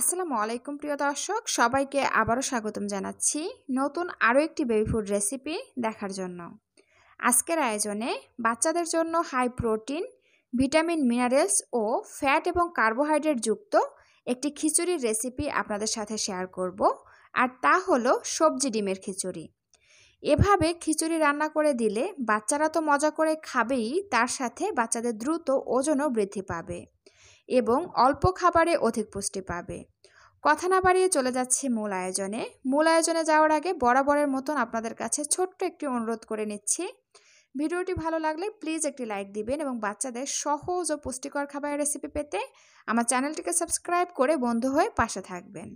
আসসালামু আলাইকুম প্রিয় দর্শক সবাইকে আবারও স্বাগতম জানাচ্ছি নতুন আরও একটি বেবি ফুড রেসিপি দেখার জন্য আজকের আয়োজনে বাচ্চাদের জন্য হাই প্রোটিন ভিটামিন মিনারেলস ও ফ্যাট এবং কার্বোহাইড্রেট যুক্ত একটি খিচুড়ির রেসিপি আপনাদের সাথে শেয়ার করব আর তা হলো সবজি ডিমের খিচুড়ি এভাবে খিচুড়ি রান্না করে দিলে বাচ্চারা তো মজা করে খাবেই তার সাথে বাচ্চাদের দ্রুত ওজনও বৃদ্ধি পাবে এবং অল্প খাবারে অধিক পুষ্টি পাবে কথা না বাড়িয়ে চলে যাচ্ছে মূল আয়োজনে মূল আয়োজনে যাওয়ার আগে বরাবরের মতন আপনাদের কাছে ছোট্ট একটি অনুরোধ করে নিচ্ছি ভিডিওটি ভালো লাগলে প্লিজ একটি লাইক দিবেন এবং বাচ্চাদের সহজ ও পুষ্টিকর খাবারের রেসিপি পেতে আমার চ্যানেলটিকে সাবস্ক্রাইব করে বন্ধু হয়ে পাশে থাকবেন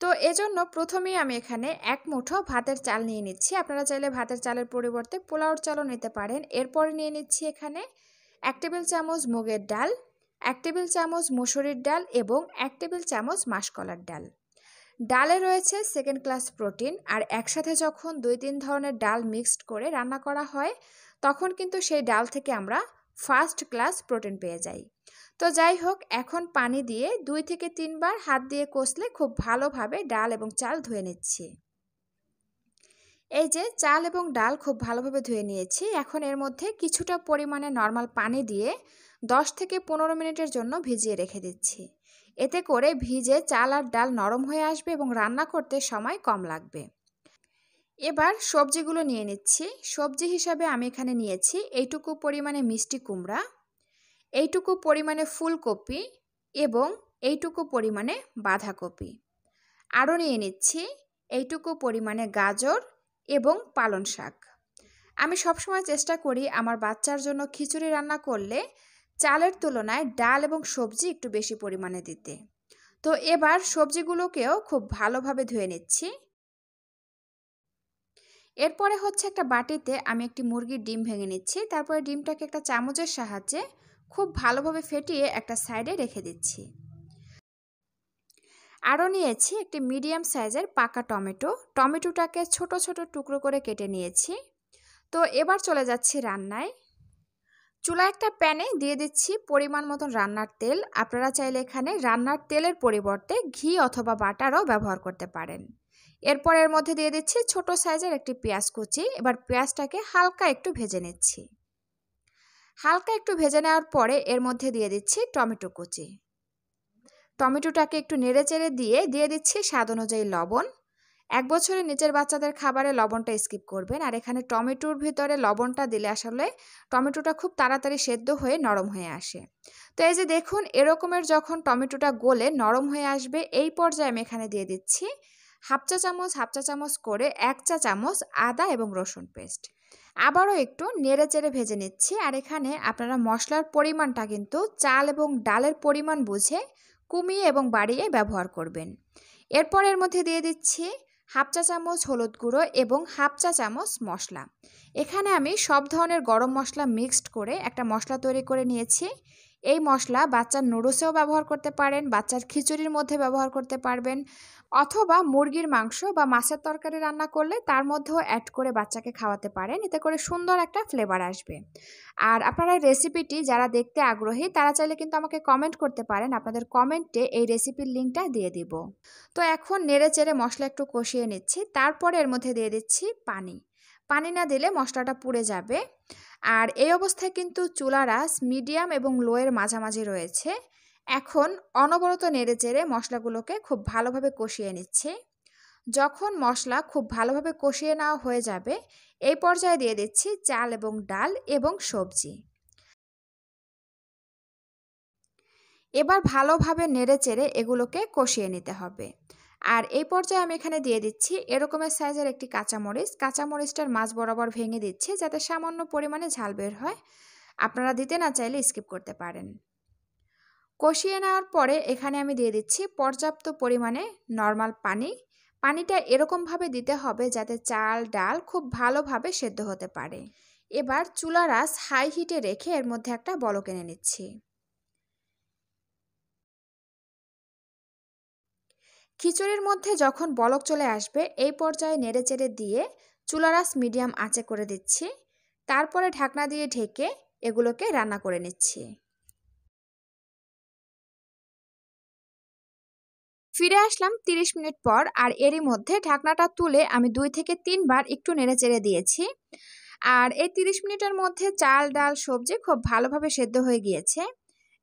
তো এজন্য প্রথমেই আমি এখানে এক মুঠো ভাতের চাল নিয়ে নিচ্ছি আপনারা চাইলে ভাতের চালের পরিবর্তে পোলাওর চালও নিতে পারেন এরপরে নিয়ে নিচ্ছি এখানে এক টেবিল চামচ মুগের ডাল এক টেবিল চামচ মুসুরির ডাল এবং এক টেবিল চামচ মাসকলার ডাল ডালে রয়েছে সেকেন্ড ক্লাস প্রোটিন আর একসাথে যখন দুই তিন ধরনের ডাল মিক্সড করে রান্না করা হয় তখন কিন্তু সেই ডাল থেকে আমরা ফার্স্ট ক্লাস প্রোটিন পেয়ে যাই তো যাই হোক এখন পানি দিয়ে দুই থেকে তিনবার হাত দিয়ে কষলে খুব ভালোভাবে ডাল এবং চাল ধুয়ে নিচ্ছি এই যে চাল এবং ডাল খুব ভালোভাবে ধুয়ে নিয়েছি এখন এর মধ্যে কিছুটা পরিমাণে নর্মাল পানি দিয়ে 10 থেকে পনেরো মিনিটের জন্য ভিজিয়ে রেখে দিচ্ছি এতে করে ভিজে চাল আর ডাল নরম হয়ে আসবে এবং রান্না করতে সময় কম লাগবে এবার সবজিগুলো নিয়ে নিচ্ছি সবজি হিসাবে আমি এখানে নিয়েছি এইটুকু পরিমাণে মিষ্টি কুমড়া এইটুকু পরিমাণে ফুলকপি এবং এইটুকু পরিমাণে বাঁধাকপি আরও নিয়ে নিচ্ছি এইটুকু পরিমাণে গাজর এবং পালন শাক আমি সবসময় চেষ্টা করি আমার বাচ্চার জন্য খিচুড়ি রান্না করলে চালের তুলনায় ডাল এবং সবজি একটু বেশি পরিমাণে দিতে তো এবার সবজিগুলোকেও খুব ভালোভাবে ধুয়ে নিচ্ছি এরপরে হচ্ছে একটা বাটিতে আমি একটি মুরগির ডিম ভেঙে নিচ্ছি তারপরে ডিমটাকে একটা চামচের সাহায্যে খুব ভালোভাবে ফেটিয়ে একটা সাইডে রেখে দিচ্ছি আরও নিয়েছি একটি মিডিয়াম সাইজের পাকা টমেটো টমেটোটাকে ছোট ছোট টুকরো করে কেটে নিয়েছি তো এবার চলে যাচ্ছি রান্নায় চুলা একটা প্যানে দিয়ে দিচ্ছি পরিমাণ মতন রান্নার তেল আপনারা চাইলে এখানে রান্নার তেলের পরিবর্তে ঘি অথবা বাটারও ব্যবহার করতে পারেন এরপর এর মধ্যে দিয়ে দিচ্ছি ছোট সাইজের একটি পেঁয়াজ কুচি এবার পেঁয়াজটাকে হালকা একটু ভেজে নিচ্ছি হালকা একটু ভেজে নেওয়ার পরে এর মধ্যে দিয়ে দিচ্ছি টমেটো কুচি টমেটোটাকে একটু নেড়েচেড়ে দিয়ে দিয়ে দিচ্ছি স্বাদ অনুযায়ী লবণ এক বছরের নিচের বাচ্চাদের খাবারে লবণটা স্কিপ করবেন আর এখানে টমেটোর ভিতরে লবণটা দিলে আসলে টমেটোটা খুব তাড়াতাড়ি সেদ্ধ হয়ে নরম হয়ে আসে তো এই যে দেখুন এরকমের যখন টমেটোটা গলে নরম হয়ে আসবে এই পর্যায়ে আমি এখানে দিয়ে দিচ্ছি হাফ চা চামচ হাফ চা চামচ করে এক চা চামচ আদা এবং রসুন পেস্ট আবারও একটু নেড়ে চেড়ে ভেজে নিচ্ছি আর এখানে আপনারা মশলার পরিমাণটা কিন্তু চাল এবং ডালের পরিমাণ বুঝে কুমিয়ে এবং বাড়িয়ে ব্যবহার করবেন এরপর এর মধ্যে দিয়ে দিচ্ছি হাফ চা চামচ হলুদ গুঁড়ো এবং হাফ চা চামচ মশলা এখানে আমি সব ধরনের গরম মশলা মিক্সড করে একটা মশলা তৈরি করে নিয়েছি এই মশলা বাচ্চার নুডলসেও ব্যবহার করতে পারেন বাচ্চার খিচুড়ির মধ্যে ব্যবহার করতে পারবেন অথবা মুরগির মাংস বা মাছের তরকারি রান্না করলে তার মধ্যেও অ্যাড করে বাচ্চাকে খাওয়াতে পারেন এতে করে সুন্দর একটা ফ্লেভার আসবে আর আপনারা এই রেসিপিটি যারা দেখতে আগ্রহী তারা চাইলে কিন্তু আমাকে কমেন্ট করতে পারেন আপনাদের কমেন্টে এই রেসিপির লিঙ্কটা দিয়ে দিব তো এখন নেড়ে চেড়ে মশলা একটু কষিয়ে নিচ্ছি তারপরে এর মধ্যে দিয়ে দিচ্ছি পানি পানি না দিলে মশলাটা পুড়ে যাবে আর এই অবস্থায় কিন্তু চুলারাস মিডিয়াম এবং লোয়ের মাঝামাঝি রয়েছে এখন অনবরত নেড়ে চেড়ে মশলাগুলোকে খুব ভালোভাবে কষিয়ে নিচ্ছে যখন মশলা খুব ভালোভাবে কষিয়ে নেওয়া হয়ে যাবে এই পর্যায়ে দিয়ে দিচ্ছি চাল এবং ডাল এবং সবজি এবার ভালোভাবে নেড়ে চেড়ে এগুলোকে কষিয়ে নিতে হবে আর এই পর্যায়ে আমি এখানে দিয়ে দিচ্ছি এরকমের সাইজের একটি কাঁচামরিচ কাঁচামরিচটার মাছ বরাবর ভেঙে দিচ্ছি যাতে সামান্য পরিমাণে ঝাল বের হয় আপনারা দিতে না চাইলে স্কিপ করতে পারেন কষিয়ে নেওয়ার পরে এখানে আমি দিয়ে দিচ্ছি পর্যাপ্ত পরিমাণে নর্মাল পানি পানিটা এরকমভাবে দিতে হবে যাতে চাল ডাল খুব ভালোভাবে সেদ্ধ হতে পারে এবার চুলা রাস হাই হিটে রেখে এর মধ্যে একটা বল এনে নিচ্ছি খিচুড়ির মধ্যে যখন বলক চলে আসবে এই পর্যায়ে নেড়ে চেড়ে দিয়ে চুলারাস মিডিয়াম আঁচে করে দিচ্ছি তারপরে ঢাকনা দিয়ে ঢেকে এগুলোকে রান্না করে নিচ্ছি ফিরে আসলাম 30 মিনিট পর আর এরই মধ্যে ঢাকনাটা তুলে আমি দুই থেকে তিনবার একটু নেড়ে চেড়ে দিয়েছি আর এই 30 মিনিটের মধ্যে চাল ডাল সবজি খুব ভালোভাবে সেদ্ধ হয়ে গিয়েছে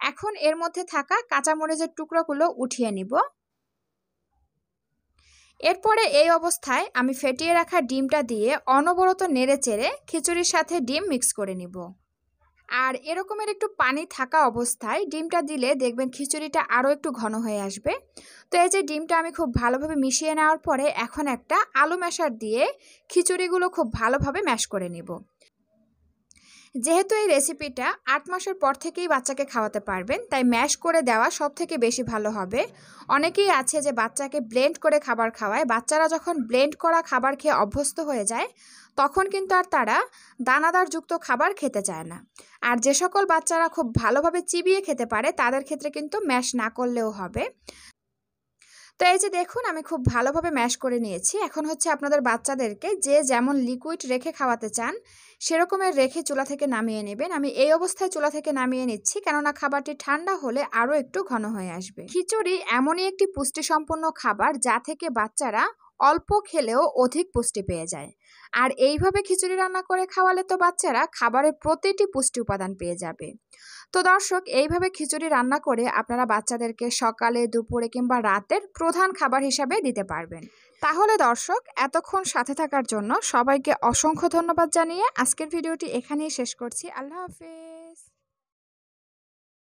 এখন এর মধ্যে থাকা কাঁচামরিচের টুকরোগুলো উঠিয়ে নিব এরপরে এই অবস্থায় আমি ফেটিয়ে রাখা ডিমটা দিয়ে অনবরত নেড়ে চেড়ে খিচুড়ির সাথে ডিম মিক্স করে নিব আর এরকমের একটু পানি থাকা অবস্থায় ডিমটা দিলে দেখবেন খিচুড়িটা আরও একটু ঘন হয়ে আসবে তো এই যে ডিমটা আমি খুব ভালোভাবে মিশিয়ে নেওয়ার পরে এখন একটা আলু ম্যাশার দিয়ে খিচুড়িগুলো খুব ভালোভাবে ম্যাশ করে নিব যেহেতু এই রেসিপিটা আট মাসের পর থেকেই বাচ্চাকে খাওয়াতে পারবেন তাই ম্যাশ করে দেওয়া সব থেকে বেশি ভালো হবে অনেকেই আছে যে বাচ্চাকে ব্লেন্ড করে খাবার খাওয়ায় বাচ্চারা যখন ব্লেন্ড করা খাবার খেয়ে অভ্যস্ত হয়ে যায় তখন কিন্তু আর তারা দানাদারযুক্ত খাবার খেতে চায় না আর যে সকল বাচ্চারা খুব ভালোভাবে চিবিয়ে খেতে পারে তাদের ক্ষেত্রে কিন্তু ম্যাশ না করলেও হবে তো এই যে দেখুন আমি খুব ভালোভাবে ম্যাশ করে নিয়েছি এখন হচ্ছে আপনাদের বাচ্চাদেরকে যে যেমন লিকুইড রেখে খাওয়াতে চান সেরকমের রেখে চুলা থেকে নামিয়ে নেবেন আমি এই অবস্থায় চুলা থেকে নামিয়ে নিচ্ছি কেননা খাবারটি ঠান্ডা হলে আরও একটু ঘন হয়ে আসবে খিচুড়ি এমনই একটি পুষ্টিসম্পন্ন খাবার যা থেকে বাচ্চারা অল্প খেলেও অধিক পুষ্টি পেয়ে যায় আর এইভাবে খিচুড়ি রান্না করে খাওয়ালে তো বাচ্চারা খাবারের প্রতিটি পুষ্টি উপাদান পেয়ে যাবে তো দর্শক এইভাবে খিচুড়ি রান্না করে আপনারা বাচ্চাদেরকে সকালে দুপুরে কিংবা রাতের প্রধান খাবার হিসাবে দিতে পারবেন তাহলে দর্শক এতক্ষণ সাথে থাকার জন্য সবাইকে অসংখ্য ধন্যবাদ জানিয়ে আজকের ভিডিওটি এখানেই শেষ করছি আল্লাহ হাফেজ